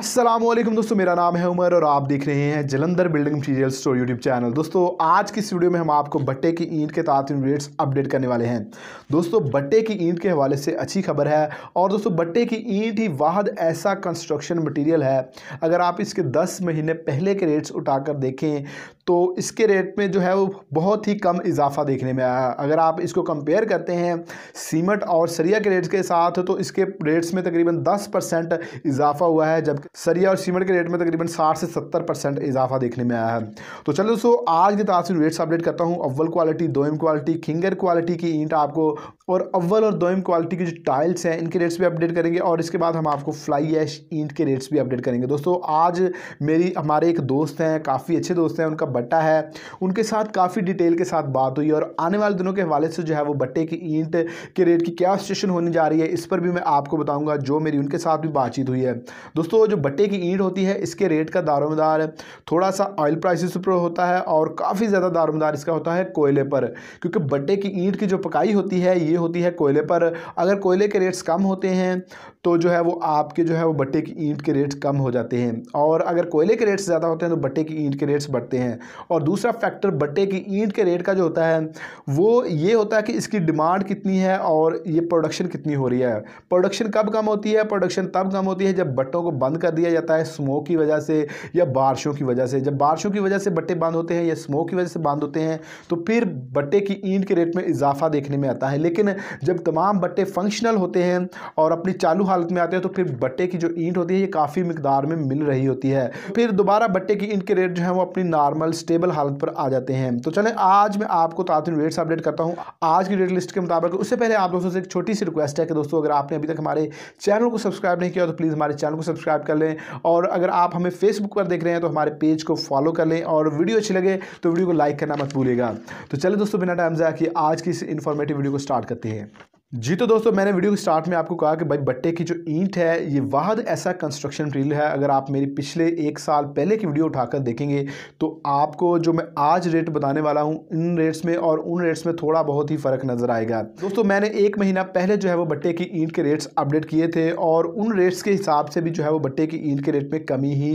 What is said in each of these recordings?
असलम दोस्तों मेरा नाम है उमर और आप देख रहे हैं Jalandhar building material store YouTube channel दोस्तों आज की इस वीडियो में हम आपको बट्टे की ईंट के तहत रेट्स अपडेट करने वाले हैं दोस्तों बट्टे की ईंट के हवाले से अच्छी खबर है और दोस्तों बट्टे की ईंट ही वाहद ऐसा कंस्ट्रक्शन मटीरियल है अगर आप इसके दस महीने पहले के रेट्स उठा देखें तो इसके रेट में जो है वो बहुत ही कम इजाफा देखने में आया अगर आप इसको कंपेयर करते हैं सीमट और सरिया के रेट्स के साथ तो इसके रेट्स में तकरीबन 10 परसेंट इजाफा हुआ है जबकि सरिया और सीमेंट के रेट में तकरीबन 60 से 70 परसेंट इजाफा देखने में आया है तो चलो दोस्तों आज की तासीर रेट्स अपडेट करता हूँ अव्वल क्वालिटी दो क्वालिटी खिंगर क्वालिटी की ईंट आपको और अव्वल और दोम क्वालिटी की जो टाइल्स हैं इनके रेट्स भी अपडेट करेंगे और इसके बाद हम आपको फ्लाई ऐश ईंट के रेट्स भी अपडेट करेंगे दोस्तों आज मेरी हमारे एक दोस्त हैं काफ़ी अच्छे दोस्त हैं उनका बट्टा है उनके साथ काफ़ी डिटेल के साथ बात हुई और आने वाले दिनों के हवाले से जो है वो बट्टे की ईंट के रेट की क्या सिचुएशन होने जा रही है इस पर भी मैं आपको बताऊँगा जो मेरी उनके साथ भी बातचीत हुई है दोस्तों जो बट्टे की ईंट होती है इसके रेट का दारोमदार थोड़ा सा ऑयल प्राइस पर होता है और काफ़ी ज़्यादा दारोमदार इसका होता है कोयले पर क्योंकि बट्टे की ईंट की जो पकाई होती है ये होती है कोयले पर अगर कोयले के रेट्स कम होते हैं तो जो है वो आपके जो है वो बट्टे की ईंट के रेट्स कम हो जाते हैं और अगर कोयले के रेट्स ज़्यादा होते हैं तो बट्टे की ईंट के रेट्स बढ़ते हैं और दूसरा फैक्टर बट्टे की ईंट के रेट का जो होता है वो ये होता है कि इसकी डिमांड कितनी है और ये प्रोडक्शन कितनी हो रही है प्रोडक्शन कब कम होती है प्रोडक्शन तब कम होती है जब बट्टों को बंद कर दिया जाता है स्मोक की वजह से या बारिशों की वजह से जब बारिशों की वजह से बट्टे बंद होते हैं या स्मोक की वजह से बंद होते हैं तो फिर बट्टे की ईंट के रेट में इजाफा देखने में आता है लेकिन लेकिन जब तमाम बट्टे फंक्शनल होते हैं और अपनी चालू हालत में आते हैं तो फिर बट्टे की जो ईंट होती है ये काफ़ी मकदार में मिल रही होती है फिर दोबारा बट्टे की ईंट के रेट जो है वो अपनी नॉर्मल स्टेबल हालत पर आ जाते हैं तो चले आज मैं आपको तातिन रेट्स अपडेट करता हूँ आज की रेट लिस्ट के मुताबिक उससे पहले आप दोस्तों से एक छोटी सी रिक्वेस्ट है कि दोस्तों अगर आपने अभी तक हमारे चैनल को सब्सक्राइब नहीं किया तो प्लीज़ हमारे चैनल को सब्सक्राइब कर लें और अगर आप हमें फेसबुक पर देख रहे हैं तो हमारे पेज को फॉलो कर लें और वीडियो अच्छी लगे तो वीडियो को लाइक करना मत भूलिएगा तो चले दोस्तों बिना टाइम जाए कि आज की इस इन्फॉर्मेटिव वीडियो को स्टार्ट जाती है जी तो दोस्तों मैंने वीडियो के स्टार्ट में आपको कहा कि भाई बट्टे की जो ईंट है ये वाहद ऐसा कंस्ट्रक्शन मटीरियल है अगर आप मेरी पिछले एक साल पहले की वीडियो उठाकर देखेंगे तो आपको जो मैं आज रेट बताने वाला हूँ इन रेट्स में और उन रेट्स में थोड़ा बहुत ही फ़र्क नज़र आएगा दोस्तों मैंने एक महीना पहले जो है वो बट्टे की ईंट के रेट्स अपडेट किए थे और उन रेट्स के हिसाब से भी जो है वो बट्टे की ईंट के रेट में कमी ही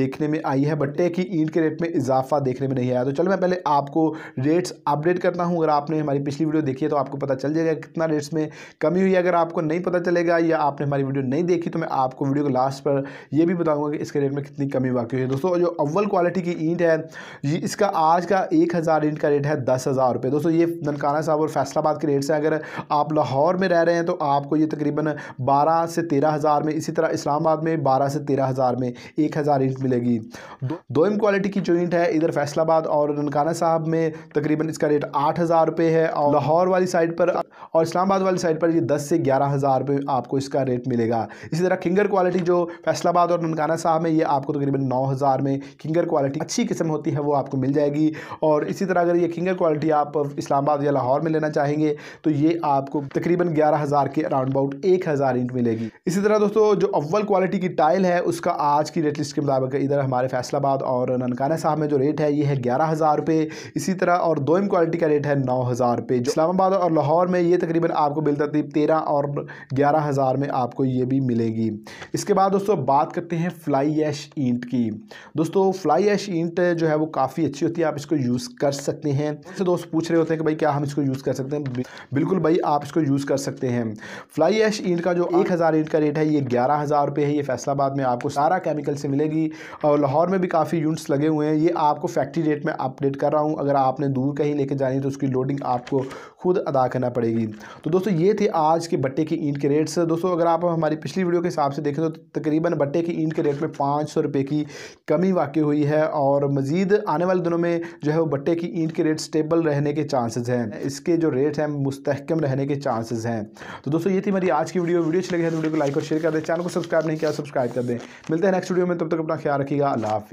देखने में आई है बट्टे की ईंट के रेट में इजाफा देखने में नहीं आया तो चलो मैं पहले आपको रेट्स अपडेट करता हूँ अगर आपने हमारी पिछली वीडियो देखी है तो आपको पता चल जाएगा कितना रेट्स इसमें कमी हुई अगर आपको नहीं पता चलेगा या आपने हमारी वीडियो नहीं देखी तो मैं आपको वीडियो के लास्ट पर यह भी बताऊंगा कि इसके रेट में कितनी कमी वाकई हुई है दोस्तों जो अव्वल क्वालिटी की ईंट है ये इसका आज का एक हज़ार ईंट का रेट है दस हज़ार रुपये दोस्तों ये ननकाना साहब और फैसलाबाद के रेट से अगर आप लाहौर में रह रहे हैं तो आपको ये तकरीबन बारह से तेरह हज़ार में इसी तरह इस्लामाबाद में बारह से तेरह हज़ार में एक हज़ार ईंट मिलेगी दो एम क्वालिटी की जो ईंट है इधर फैसलाबाद और ननकाना साहब में तकरीबन इसका रेट आठ हज़ार रुपये है और लाहौर वाली साइड पर और इस्लामाबाद वाली साइड पर ये दस से ग्यारह हज़ार रुपये आपको इसका रेट मिलेगा इसी तरह किंगर क्वालिटी जो फैसलाबाद और ननकाना साहब में ये आपको तकरीबन नौ हज़ार में किंगर क्वालिटी अच्छी किस्म होती है वो आपको मिल जाएगी और इसी तरह अगर ये किंगर क्वालिटी आप इस्लामाबाद या लाहौर में लेना चाहेंगे तो ये आपको तकरीबन ग्यारह हज़ार के अराउंड अबाउट एक हज़ार इंच मिलेगी इसी तरह दोस्तों जो अव्वल क्वालिटी की टाइल है उसका आज की रेट लिस्ट के मुताबिक इधर हमारे फैसलाबाद और ननकाना साहब में जो रेट है ये है ग्यारह हज़ार इसी तरह और दोम क्वालिटी का रेट है नौ हज़ार रुपये इस्लामाबाद और लाहौर में ये तकरीबन आप आपको बिलतरतीब तो तेरह और ग्यारह हज़ार में आपको ये भी मिलेगी इसके बाद दोस्तों बात करते हैं फ्लाई ऐश ईंट की दोस्तों फ्लाई ऐश ईंट जो है वो काफ़ी अच्छी होती है आप इसको यूज़ कर सकते हैं तो दोस्त पूछ रहे होते हैं कि भाई क्या हम इसको यूज़ कर सकते हैं बिल्कुल भाई आप इसको यूज़ कर सकते हैं फ्लाई ऐश ईंट का जो एक हज़ार ईंट का रेट है ये ग्यारह हज़ार रुपये है ये फैसलाबाद में आपको सारा केमिकल से मिलेगी और लाहौर में भी काफ़ी यूनिट्स लगे हुए हैं ये आपको फैक्ट्री रेट में अपडेट कर रहा हूँ अगर आपने दूर कहीं लेके जानी तो उसकी लोडिंग आपको खुद अदा करना पड़ेगी तो दोस्तों दोस्तों ये थे आज के बट्टे के ईंट के रेट्स दोस्तों अगर आप हमारी पिछली वीडियो के हिसाब से देखें तो तकरीबन बट्टे के ईंट के रेट में पाँच सौ रुपये की कमी वाकई हुई है और मज़ीद आने वाले दिनों में जो है वो बट्टे की ईंट के रेट स्टेबल रहने के चांसेस हैं इसके जो रेट हैं मुस्तकम रहने के चांसेस हैं तो दोस्तों ये थी मेरी आज की वीडियो वीडियो अच्छी लगी है तो वीडियो को लाइक और शेयर कर दें चैनल को सब्सक्राइब नहीं किया सब्सक्राइब कर दें मिलते हैं नेक्स्ट वीडियो में तब तक अपना ख्याल रखिएगा अल्लाह